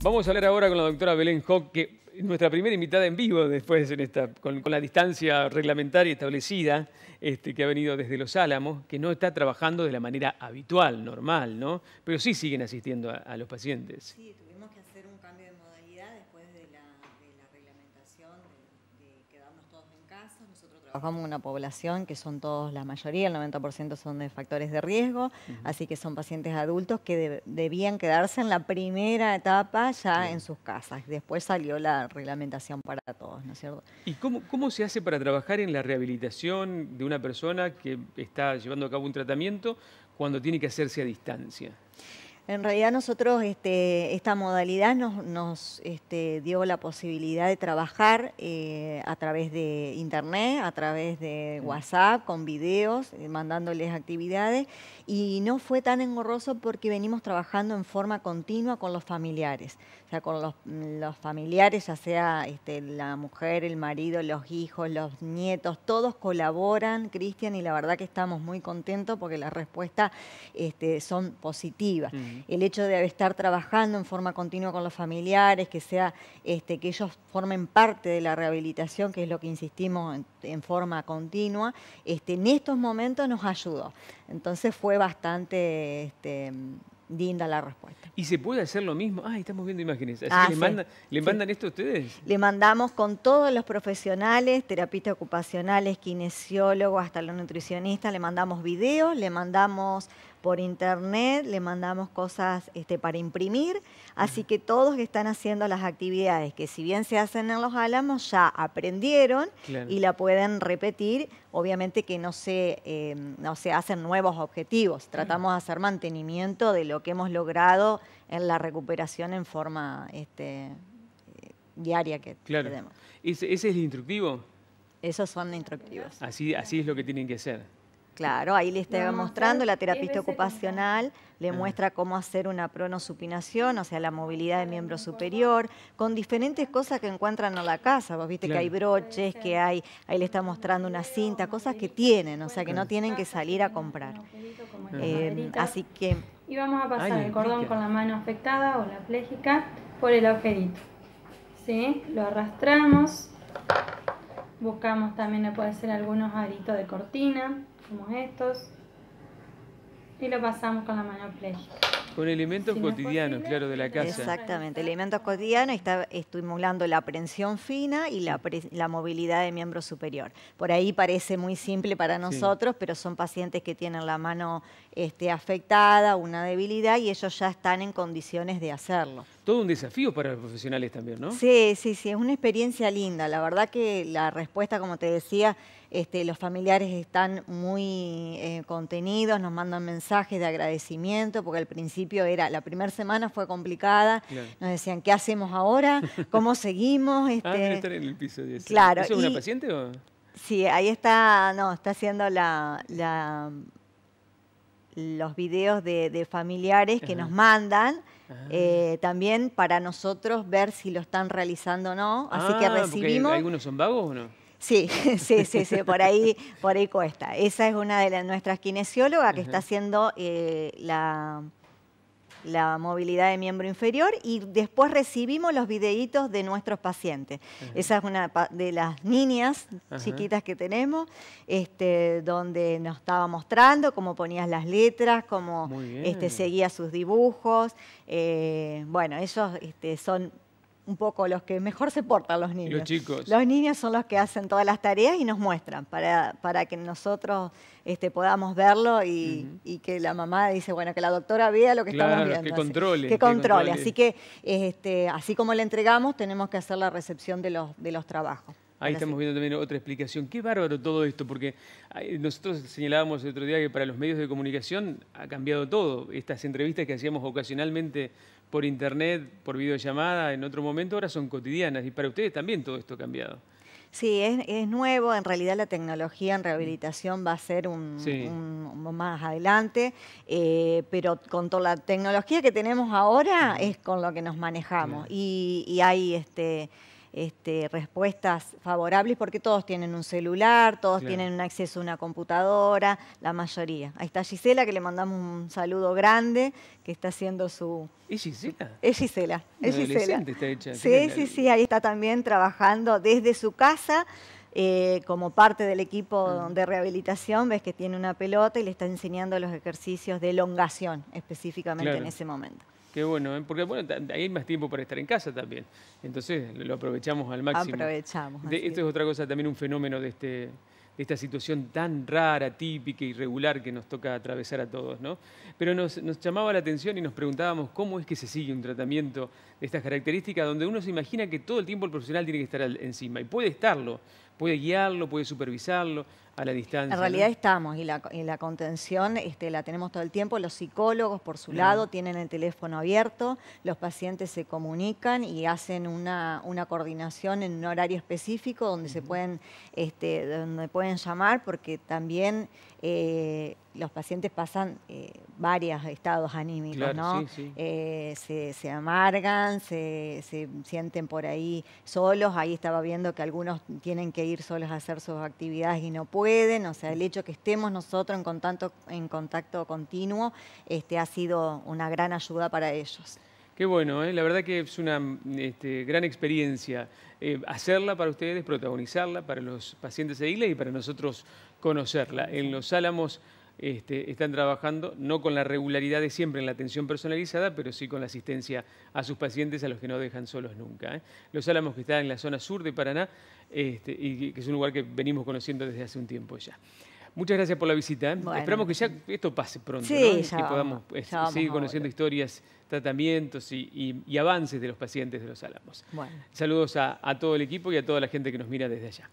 Vamos a hablar ahora con la doctora Belén Hock, que es nuestra primera invitada en vivo después en esta, con, la distancia reglamentaria establecida, este, que ha venido desde Los Álamos, que no está trabajando de la manera habitual, normal, ¿no? Pero sí siguen asistiendo a, los pacientes. Sí, trabajamos una población que son todos, la mayoría, el 90% son de factores de riesgo, así que son pacientes adultos que debían quedarse en la primera etapa ya en sus casas. Después salió la reglamentación para todos, ¿no es cierto? ¿Y cómo, cómo se hace para trabajar en la rehabilitación de una persona que está llevando a cabo un tratamiento cuando tiene que hacerse a distancia? En realidad nosotros este, esta modalidad nos, este, dio la posibilidad de trabajar eh, a través de internet, a través de WhatsApp, con videos, eh, mandándoles actividades y no fue tan engorroso porque venimos trabajando en forma continua con los familiares o sea, con los, familiares, ya sea este, la mujer, el marido, los hijos, los nietos, todos colaboran, Cristian, y la verdad que estamos muy contentos porque las respuestas este, son positivas. El hecho de estar trabajando en forma continua con los familiares, que sea este, que ellos formen parte de la rehabilitación, que es lo que insistimos en, forma continua, este, en estos momentos nos ayudó. Entonces fue bastante... Este, linda la respuesta. ¿Y se puede hacer lo mismo? Ah, estamos viendo imágenes. Ah, le, mandan esto a ustedes? Le mandamos con todos los profesionales, terapistas ocupacionales, kinesiólogos, hasta los nutricionistas, le mandamos videos, le mandamos por internet, le mandamos cosas este, para imprimir, así que todos que están haciendo las actividades que si bien se hacen en los álamos ya aprendieron y la pueden repetir, obviamente que no se, eh, hacen nuevos objetivos, tratamos de hacer mantenimiento de lo que hemos logrado en la recuperación en forma este, eh, diaria que tenemos. ¿Ese, es el instructivo? Esos son instructivos. Así, así es lo que tienen que hacer. Claro, ahí le está mostrando la terapista ocupacional, le muestra cómo hacer una pronosupinación, o sea, la movilidad del miembro superior, con diferentes cosas que encuentran en la casa. Vos viste que hay broches, que hay, ahí le está mostrando una cinta, cosas que tienen, o sea, que no tienen que salir a comprar. Eh, así que... Y vamos a pasar el cordón con la mano afectada o la pléjica por el agujerito. Lo arrastramos. Buscamos también, le puede ser algunos aritos de cortina hacemos estos y lo pasamos con la mano plena. Con elementos cotidianos, claro, de la casa. Exactamente, elementos cotidianos está estimulando la prensión fina y la, la, movilidad de miembro superior. Por ahí parece muy simple para nosotros, pero son pacientes que tienen la mano este, afectada, una debilidad, y ellos ya están en condiciones de hacerlo todo un desafío para los profesionales también, ¿no? Sí, sí, sí, es una experiencia linda. La verdad que la respuesta, como te decía, este, los familiares están muy eh, contenidos, nos mandan mensajes de agradecimiento, porque al principio era, la primera semana fue complicada, nos decían, ¿qué hacemos ahora? ¿Cómo seguimos? Ah, este... Ah, estar en el piso 10. es una paciente o...? Sí, ahí está, no, está haciendo la los videos de, familiares que nos mandan. Eh, también para nosotros ver si lo están realizando o no. Así que ah, recibimos. ¿Algunos son vagos o no? Sí, sí, sí, por ahí, por ahí cuesta. Esa es una de nuestras kinesiólogas que está haciendo eh, la la movilidad de miembro inferior y después recibimos los videitos de nuestros pacientes. Esa es una de las niñas chiquitas que tenemos, este, donde nos estaba mostrando cómo ponías las letras, cómo este, seguía sus dibujos. Eh, bueno, ellos este, son un poco los que mejor se portan los niños. Los chicos. Los niños son los que hacen todas las tareas y nos muestran para, para que nosotros este, podamos verlo y, que la mamá dice, bueno, que la doctora vea lo que estamos viendo. Que controle. Que controle. Así que este, así como le entregamos, tenemos que hacer la recepción de los, de los trabajos. Ahí estamos viendo también otra explicación. Qué bárbaro todo esto, porque nosotros señalábamos el otro día que para los medios de comunicación ha cambiado todo. Estas entrevistas que hacíamos ocasionalmente por internet, por videollamada, en otro momento, ahora son cotidianas. Y para ustedes también todo esto ha cambiado. Sí, es, nuevo. En realidad la tecnología en rehabilitación va a ser un, más adelante, eh, pero con toda la tecnología que tenemos ahora es con lo que nos manejamos. Y, y hay este este, respuestas favorables porque todos tienen un celular, todos tienen un acceso a una computadora, la mayoría. Ahí está Gisela, que le mandamos un saludo grande, que está haciendo su... ¿Es Gisela? Es Gisela. Es Gisela. Está Sí, sí, sí, ahí está también trabajando desde su casa. Eh, como parte del equipo mm. de rehabilitación, ves que tiene una pelota y le está enseñando los ejercicios de elongación específicamente en ese momento. Qué bueno, ¿eh? porque bueno, hay más tiempo para estar en casa también. Entonces lo aprovechamos al máximo. Aprovechamos. esto es otra cosa, también un fenómeno de, este, esta situación tan rara, típica, irregular que nos toca atravesar a todos, ¿no? Pero nos, nos llamaba la atención y nos preguntábamos cómo es que se sigue un tratamiento de estas características, donde uno se imagina que todo el tiempo el profesional tiene que estar encima, y puede estarlo, puede guiarlo, puede supervisarlo, a la distancia. En realidad estamos y la, contención este, la tenemos todo el tiempo. Los psicólogos, por su lado, tienen el teléfono abierto, los pacientes se comunican y hacen una, coordinación en un horario específico donde se pueden, este, pueden llamar porque también eh, los pacientes pasan eh, varios estados anímicos, ¿no? Sí, sí. Eh, se, amargan, se, se, sienten por ahí solos. Ahí estaba viendo que algunos tienen que ir solos a hacer sus actividades y no pueden o sea, el hecho que estemos nosotros en contacto, en contacto continuo este, ha sido una gran ayuda para ellos. Qué bueno, ¿eh? la verdad que es una este, gran experiencia eh, hacerla para ustedes, protagonizarla para los pacientes de isla y para nosotros conocerla. En Los Álamos este, están trabajando, no con la regularidad de siempre en la atención personalizada, pero sí con la asistencia a sus pacientes a los que no dejan solos nunca. ¿eh? Los Álamos, que están en la zona sur de Paraná, este, y que es un lugar que venimos conociendo desde hace un tiempo ya. Muchas gracias por la visita. ¿eh? Esperamos que ya esto pase pronto, y que podamos este, seguir conociendo historias, tratamientos y, avances de los pacientes de los Álamos. Saludos a todo el equipo y a toda la gente que nos mira desde allá.